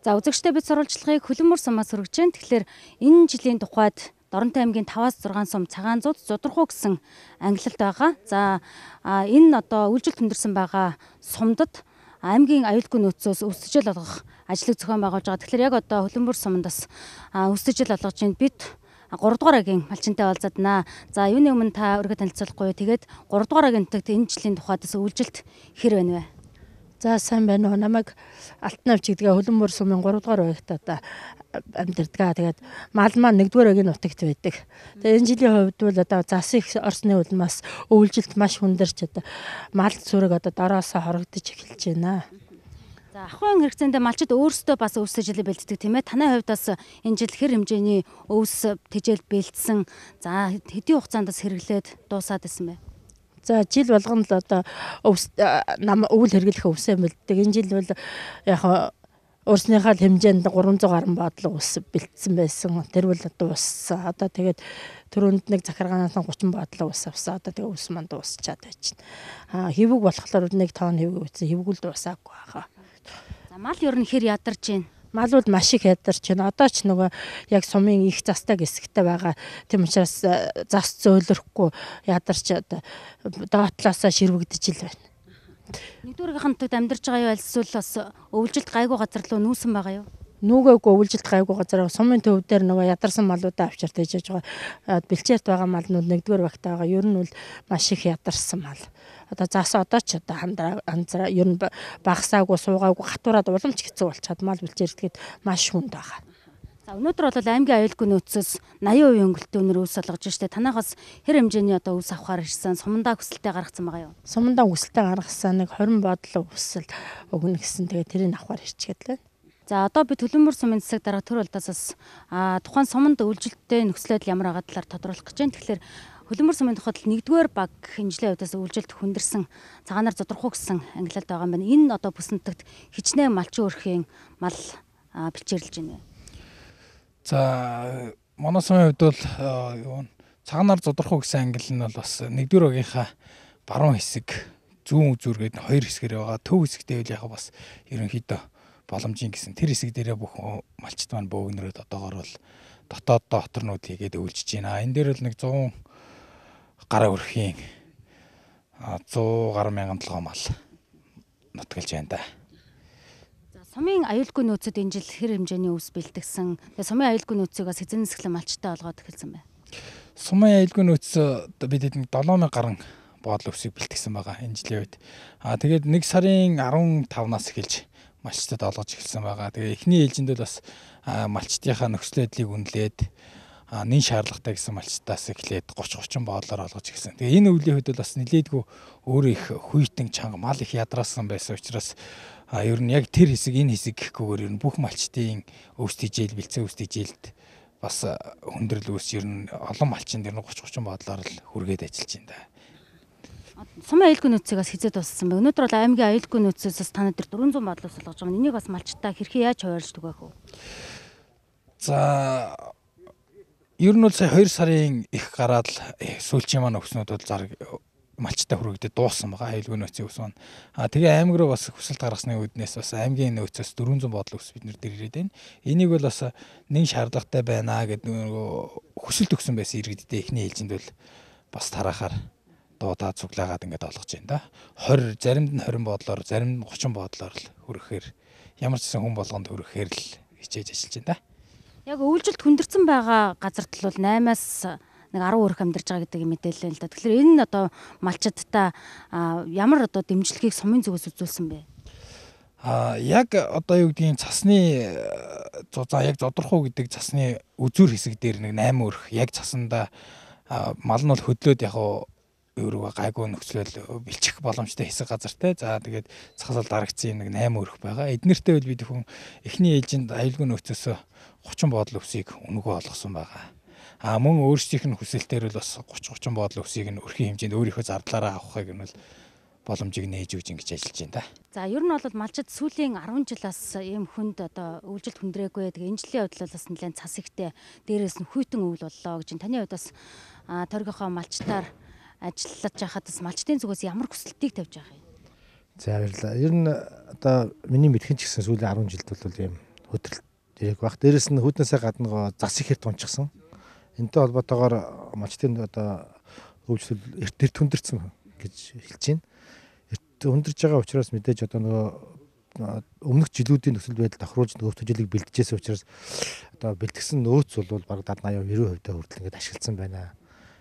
За үзэгчтэй бид сурвалжлагыг хөлмөр сумаас хүргэж байна. Тэгэхээр энэ жилийн тухайд Доронтой аймгийн 5-6 сум цагаан зууд зудрахуу гэсэн ангилалт байгаа. За энэ одоо үйлчлэл төндөрсөн байгаа сумдад аймгийн аюулгүй нөөцөөс өсөжл олгох ажлыг зохион байгуулж байгаа. Тэгэхээр яг одоо хөлмөр сумд бас өсөжл олгож байна. Бид 3 дугаар агийн малчинтай уулзаднаа. За юуны өмнө та өргө танилцуулахгүй. Тэгээд 3 дугаар агийнтагт энэ жилийн тухайд бас үйлчлэлт хэр байна вэ? За сайн байна уу. Намайг Алтнавч гэдгээ Хөлбөмбөр сумын 3 дугаар уягт одоо амьдэрдэг. Тэгээд мал маань 1 дугаар угийн нутагт байдаг. Тэгээд энэ жилийн хувьд бол одоо зас их орсны улмаас өвөлжилт маш хүндэрч одоо мал зүрэг одоо дараасаа хорогдож эхэлж байна. За ахын хэрэгцээндээ малчид өөрсдөө бас өвс тэжээлээ бэлддэг тийм ээ. Танай хувьд бас энэ жил хэр хэмжээний өвс тэжээл бэлдсэн. За хэдийн хугацаанд бас хэрэглээд дуусаад исэн бэ? За жил болгоно л одоо өвс нам өвөл хэрэглэх өвсөн бэлддэг. Энэ жил бол яг өөрснийхөө хэмжээнд 300 гаруй бодлого ус бэлдсэн байсан. Тэр бол одоо уссан. Одоо тэгээд төрөнд нэг захиргаанаас 30 бодлого ус авсан. Одоо тэгээд ус манд усчаад байна. Аа хэвэг болохоор нэг тоон хэвэг үүсэн. Хэвгүүл дуусаагүй хаа. За мал ер нь хэр ядарч байна? Мал бол маш их ядарч байна. Одоо ч нөгөө яг сумын их застай хэсэгтэй байгаа. Тийм учраас э, зас зөөлөхгүй ядарч одоо доотлоосоо ширвэгдэж ил байна. Нэгдүгээр хантад амьдарч байгаа юу альсвал бас өвлжилт гайгүй газар руу нүүсэн байгаа юу? нүгээгөө үйлжилт гайгүй газар сумын төв дээр нөгөө ядарсан малуудаа авчирт ээж байгаа. Бэлчээрт байгаа малнууд нэгдүгээр багтаа байгаа. Ер нь бол маш их ядарсан мал. Одоо заас одоо ч одоо хандраа анзара ер нь багсаагүй суугаагүй хатуураад уламж хэцүү болчиход мал бэлчээртгээд маш хүнд байгаа. За өнөөдөр бол аймгийн аюулгүй нөөцөөс 80% өнгөлтөөнөр өвс олгож штэ танахаас хэр хэмжээний одоо өвс авахар ирсэн сумандаа хүсэлтэд гаргацсан байгаа юу? Сумандаа хүсэлтэд гаргасан нэг 20 бодлоо өвсөл өгнө гэсэн тэгээ тэрийг авахар ирчихэд лээ. За одоо би Төлөвмөр сумын засаг дарга төр улдаас бас тухайн суманд үйлчлэлтэй нөхцөл байдал ямар байгаа талаар тодруулах гэж байна. Тэгэхээр Хөлмөр сумын тухайд нэгдүгээр баг хэмжлэх хувьдаас үйлчлэлт хүндэрсэн цагаанаар зодрохгүй гэсэн ангилалд байгаа юм байна. Энэ одоо бүсэнтэгт хичнээн малчин өрхийн мал бэлчээрлж байна. За манай сумын хувьд бол юу цагаанаар зодрохгүй гэсэн ангил нь бол бас нэгдүгээр багийнхаа баруун хэсэг зүүн үзүүр гээд хоёр хэсгээр байгаа. Төв хэсэгтэй байл яг бас ерөнхийдөө боломжийн гэсэн тэр хэсэг дээрээ бүх малчт маань бөөгнөрөөд одоогор бол дотоод доторнууд хийгээд өвлжж байна. Энд дээр бол нэг 100 гараа өрхийн 100 гаруй мянган толгой мал нутгалж байна да. За сумын аюулгүй нөөцөд энэ жил хэр хэмжээний өвс бэлтгэсэн. Тэгээ сумын аюулгүй нөөцийг бас эзэн нисгэлэн малчтай олгоод эхэлсэн байна. Сумын аюулгүй нөөц бид хэд 7000 гаруй боодол өвсийг бэлтгэсэн байгаа энэ жилийн үед. Аа тэгээд 1 сарын 15-наас эхэлж малчтад олгож эхэлсэн байгаа. Тэгээ эхний ээлжиндээ бас малчтынхаа нөхцөл байдлыг үнэлээд нэн шаардлагатай гэсэн малчтаас эхлээд 30 30 боолоор олгож ирсэн. Тэгээ энэ өвлийн хувьд бол бас нилээдгүй өөрөө их хүйтэн чанга мал их ядраасан байсан учраас а ер нь яг тэр хэсэг энэ хэсэг гэхгүйгээр ер нь бүх малчтын өвс тижэл бэлцээ өвс тижэлд бас хүндрэл үүс ер нь олон малчин дэр нь 30 30 бодлоор л хүргээд ажиллаж байна да сум аюулгүй нөөцөөс хизээд дууссан ба өнөөдөр бол аймгийн аюулгүй нөөцөөс та нар 400 бодлоо сулгаж байгаа. Энийг бас малчтаа хэрхэн яаж хуваарлж түгээх вэ? За ер нь бол сая 2 сарын их гараад сүүлчийн маань өгснүүд бол зэрэг малчтай хүрэгдээ дууссан байгаа аюулгүй нөөцийн ус маань. А тэгээ аймаг руу бас хүсэлт гаргасны үүднээс бас аймгийн нөөцөөс 400 бодол ус бид нэр дээр ирээд байна. Энийг бол бас нэг шаардлагатай байна гэдэг нөгөө хүсэлт өгсөн байсан иргэддээ эхний ээлжинд бол бас тарахаар дуудаад цуглаагаад ингээд олгож байна да. 20 заримд нь 20 бодлоор, заримд нь 30 бодлоор л хүрэхээр ямар ч гэсэн хүн болгонд хүрэхээр л хичээж ажиллаж байна да. Яг өвлжилт хүндэрсэн байгаа газарт л 8-аас нэг 10 өрх амьдарч байгаа гэдэг мэдээлэл л да. Тэгэхээр энэ нь одоо малчадтай ямар одоо дэмжлэгийг сумын зүгээс үзүүлсэн бэ? А яг одоо юу гэдгийг цасны зузаа э, яг зодорхоо гэдэг цасны үзүүр хэсэг дээр нэг 8 өрх яг цасанда мал нь бол хөдлөөд яг өөрөө гайгүй нөхцөлөл бэлчих боломжтой хэсэг газартай. За тэгээд цахасал дарагдсан нэг 8 өрх байгаа. Эднэртэй бол бид хүн эхний ээлжинд аюулгүй нөхцөөсө 30 бодол өсгийг өнгөө олгосон байгаа. А мөн өөрсдийнх нь хүсэлтээр бол бас 30 30 бодол өсгийг нь өрхийн хэмжээнд өөрийнхөө зардлаараа авахыг нь бол боломжийг нээж өгч ингэж ажиллаж байна да. За ер нь бол малчид сүүлийн 10 жилаас ийм хүнд одоо үйлчлэл хүндрээгүй. Тэгээ энэ жилийн хувьд бас нэлээд цас ихтэй дээрээс нь хүйтэн үйл боллоо гэж таны хувьд бас төргийнхөө малчтаар ажиллаж байхад бас малчтын зүгээс ямар хүсэлтийг тавьж байгаа юм? За баярлалаа. Ер нь одоо миний мэдхэн ч гэсэн сүүлийн 10 жилд бол ийм хөдөлт ирэх баг. Дээрэс нь хөднөөсөө гадна зас их хэрт унчихсан. Энтэй холбоотойгоор малчтын одоо өвчлөл эрт эрт хүндэрсэн гэж хэлж байна. Эрт хүндэрж байгаа учраас мэдээж одоо нөгөө өмнөх жилүүдийн нөхцөл байдал давхруулж нөхөв төжилийг бэлтгэжсэн учраас одоо бэлтгэсэн нөөц бол бараг 70 80 90% та хүртэл ингээд ашигласан байна.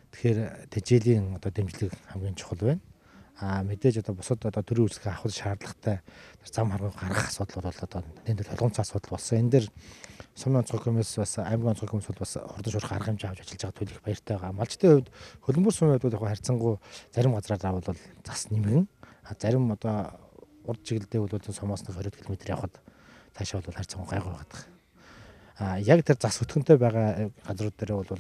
Тэгэхээр тэжээлийн одоо дэмжлэг хамгийн чухал байна. А мэдээж одоо бусад одоо төрийн үйлчлэгээ авах шаардлагатай зам харгыг гаргах асуудал бол одоо энэ төр толгомц асуудал болсон. Энэ дэр сумын онцгой комисс бас аймгийн онцгой комисс бол бас хурдан шуурх арга хэмжээ авч ажиллаж байгаа төлөх баяртай байгаа. Малчтын хувьд хөлбөмбөр сумын хувьд яг харьцангуй зарим газраараа бол зас нэмгэн. А зарим одоо урд чиглэлдээ бол сумаас нэг 20 км явхад цаашаа бол харьцангуй гайгүй байгаа. А яг тэр зас өтгөнтэй байгаа газрууд дээр бол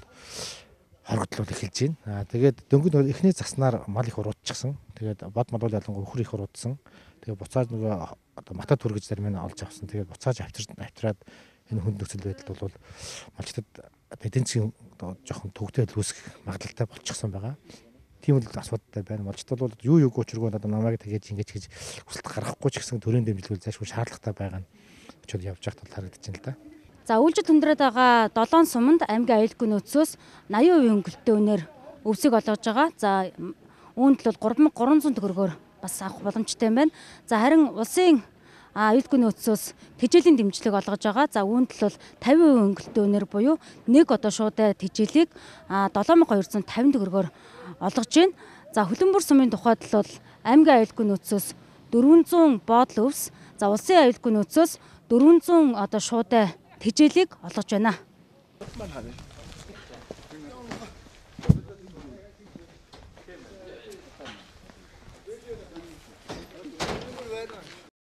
хоригдлол эхэлж байна. Аа тэгээд дөнгөд эхний заснаар мал их уруудчихсан. Тэгээд бод мал ялангуяа өхөр их уруудсан. Тэгээд буцаад нөгөө одоо матад түргэж зарим нь олж авсан. Тэгээд буцааж авчираад энэ хүнд нөхцөл байдал бол малчтад эдийн засгийн одоо жоохон төвтэй хөлөөсөх магадлалтай болчихсон байгаа. Тийм үл асуудалтай байна. Малчтад бол юу юу гочргоо одоо намайг тэгэж ингэж гэж хүсэлт гаргахгүй ч гэсэн төрийн дэмжлэг зайлшгүй шаардлагатай байгаа нь очиод явж явах тул харагдаж байна л да. За үйлчд хүндрээд байгаа 7 суманд аймгийн аюулгүй нөөцөөс 80% өнгөлтөө өнөр өвсөг олгож байгаа. За үүнд л 3300 төгрөгөөр бас авах боломжтой юм байна. За харин улсын аюулгүй нөөцөөс тэжээлийн дэмжлэг олгож байгаа. За үүнд л 50% өнгөлтөө өнөр буюу нэг одоо шуудаа тэжээлийг 7250 төгрөгөөр олгож байна. За хөлбөмбөр сумын тухайд л аймгийн аюулгүй нөөцөөс 400 боодол өвс, за улсын аюулгүй нөөцөөс 400 одоо шуудаа хичээлийг олгож байна.